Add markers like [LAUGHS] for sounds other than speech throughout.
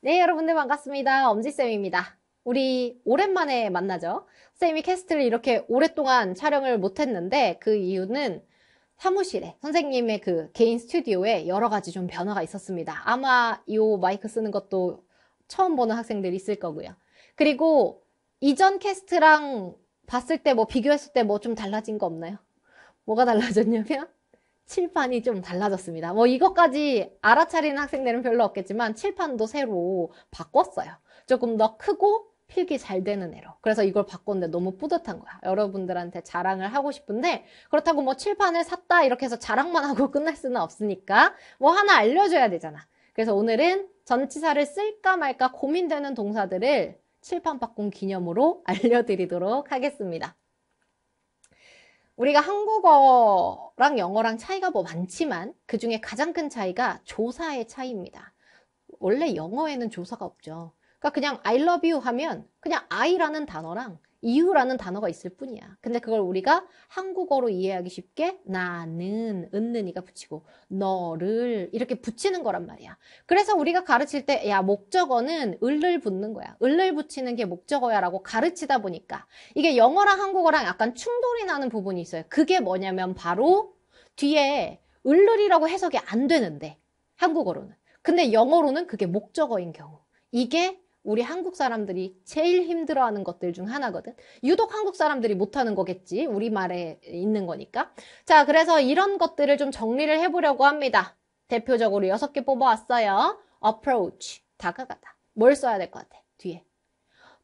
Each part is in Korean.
네, 여러분들 반갑습니다. 엄지쌤입니다. 우리 오랜만에 만나죠? 쌤이 캐스트를 이렇게 오랫동안 촬영을 못했는데 그 이유는 사무실에 선생님의 그 개인 스튜디오에 여러 가지 좀 변화가 있었습니다. 아마 이 마이크 쓰는 것도 처음 보는 학생들이 있을 거고요. 그리고 이전 캐스트랑 봤을 때 뭐 비교했을 때 뭐 좀 달라진 거 없나요? 뭐가 달라졌냐면 칠판이 좀 달라졌습니다. 뭐 이것까지 알아차리는 학생들은 별로 없겠지만 칠판도 새로 바꿨어요. 조금 더 크고 필기 잘 되는 애로. 그래서 이걸 바꿨는데 너무 뿌듯한 거야. 여러분들한테 자랑을 하고 싶은데 그렇다고 뭐 칠판을 샀다 이렇게 해서 자랑만 하고 [LAUGHS] 끝날 수는 없으니까 뭐 하나 알려줘야 되잖아. 그래서 오늘은 전치사를 쓸까 말까 고민되는 동사들을 칠판 바꾼 기념으로 [LAUGHS] 알려드리도록 하겠습니다. 우리가 한국어랑 영어랑 차이가 뭐 많지만 그 중에 가장 큰 차이가 조사의 차이입니다. 원래 영어에는 조사가 없죠. 그러니까 그냥 I love you 하면 그냥 I라는 단어랑 이유라는 단어가 있을 뿐이야. 근데 그걸 우리가 한국어로 이해하기 쉽게 나는, 은는이가 붙이고 너를 이렇게 붙이는 거란 말이야. 그래서 우리가 가르칠 때 야, 목적어는 을을 붙는 거야. 을을 붙이는 게 목적어야 라고 가르치다 보니까 이게 영어랑 한국어랑 약간 충돌이 나는 부분이 있어요. 그게 뭐냐면 바로 뒤에 을을이라고 해석이 안 되는데 한국어로는. 근데 영어로는 그게 목적어인 경우. 이게 우리 한국 사람들이 제일 힘들어하는 것들 중 하나거든. 유독 한국 사람들이 못하는 거겠지. 우리말에 있는 거니까. 자, 그래서 이런 것들을 좀 정리를 해보려고 합니다. 대표적으로 여섯 개 뽑아왔어요. approach, 다가가다. 뭘 써야 될 것 같아, 뒤에.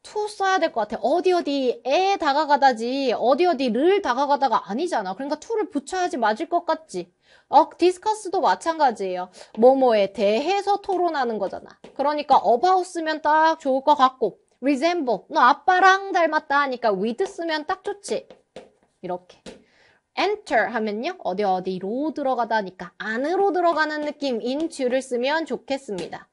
to 써야 될 것 같아. 어디 어디에 다가가다지 어디 어디를 다가가다가 아니잖아. 그러니까 to를 붙여야지 맞을 것 같지. 어, 디스커스도 마찬가지예요. 뭐뭐에 대해서 토론하는 거잖아. 그러니까 about 쓰면 딱 좋을 것 같고 resemble 너 아빠랑 닮았다 하니까 with 쓰면 딱 좋지. 이렇게. enter 하면요. 어디 어디로 들어가다니까 안으로 들어가는 느낌 into를 쓰면 좋겠습니다.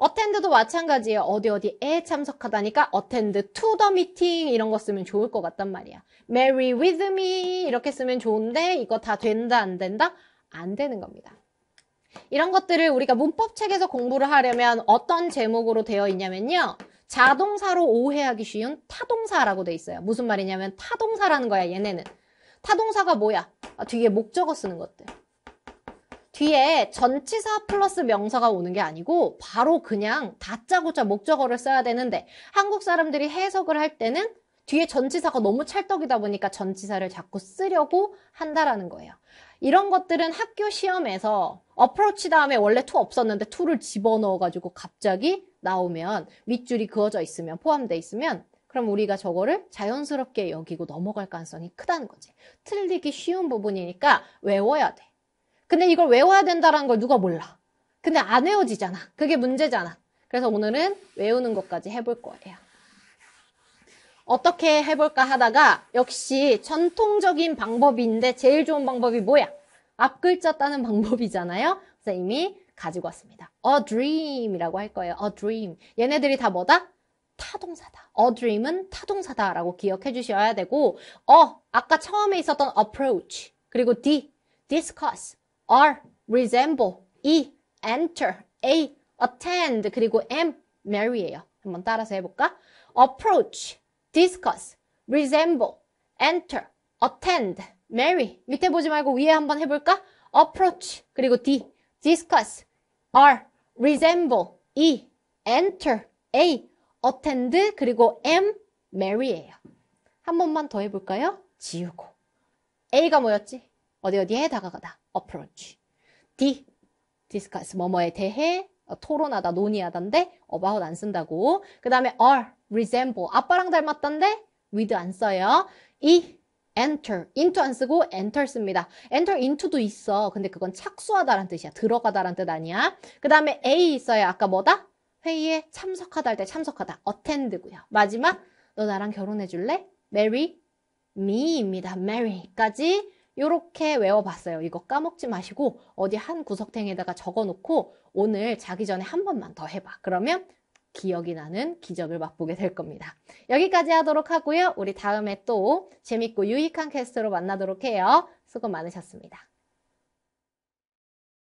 어텐드도 마찬가지예요. 어디 어디에 참석하다니까 어텐드 투 더 미팅 이런 거 쓰면 좋을 것 같단 말이야. Marry with me 이렇게 쓰면 좋은데 이거 다 된다 안 된다? 안 되는 겁니다. 이런 것들을 우리가 문법책에서 공부를 하려면 어떤 제목으로 되어 있냐면요. 자동사로 오해하기 쉬운 타동사라고 돼 있어요. 무슨 말이냐면 타동사라는 거야, 얘네는. 타동사가 뭐야? 아, 뒤에 목적어 쓰는 것들. 뒤에 전치사 플러스 명사가 오는 게 아니고 바로 그냥 다짜고짜 목적어를 써야 되는데 한국 사람들이 해석을 할 때는 뒤에 전치사가 너무 찰떡이다 보니까 전치사를 자꾸 쓰려고 한다라는 거예요. 이런 것들은 학교 시험에서 어프로치 다음에 원래 투 없었는데 투를 집어넣어가지고 갑자기 나오면 밑줄이 그어져 있으면 포함돼 있으면 그럼 우리가 저거를 자연스럽게 여기고 넘어갈 가능성이 크다는 거지. 틀리기 쉬운 부분이니까 외워야 돼. 근데 이걸 외워야 된다는 걸 누가 몰라. 근데 안 외워지잖아. 그게 문제잖아. 그래서 오늘은 외우는 것까지 해볼 거예요. 어떻게 해볼까 하다가 역시 전통적인 방법인데 제일 좋은 방법이 뭐야? 앞글자 따는 방법이잖아요. 그래서 이미 가지고 왔습니다. A dream이라고 할 거예요. A dream. 얘네들이 다 뭐다? 타동사다. A dream은 타동사다라고 기억해 주셔야 되고 어 아까 처음에 있었던 approach 그리고 D discuss R, resemble, E, enter, A, attend, 그리고 M, marry예요. 한번 따라서 해볼까? approach, discuss, resemble, enter, attend, marry. 밑에 보지 말고 위에 한번 해볼까? approach, 그리고 D, discuss, R, resemble, E, enter, A, attend, 그리고 M, marry예요. 한 번만 더 해볼까요? 지우고. A가 뭐였지? 어디 어디에 다가가다. approach. D. discuss 뭐뭐에 대해 어, 토론하다 논의하던데 about 안 쓴다고. 그 다음에 R. resemble 아빠랑 닮았던데 with 안 써요. E. enter, into 안 쓰고 enter 씁니다. enter into도 있어. 근데 그건 착수하다라는 뜻이야. 들어가다라는 뜻 아니야. 그 다음에 a 있어요. 아까 뭐다? 회의에 참석하다 할 때 참석하다. attend고요. 마지막, 너 나랑 결혼해 줄래? marry me입니다. marry까지 이렇게 외워봤어요. 이거 까먹지 마시고 어디 한 구석탱이에다가 적어놓고 오늘 자기 전에 한 번만 더 해봐. 그러면 기억이 나는 기적을 맛보게 될 겁니다. 여기까지 하도록 하고요. 우리 다음에 또 재밌고 유익한 캐스트로 만나도록 해요. 수고 많으셨습니다.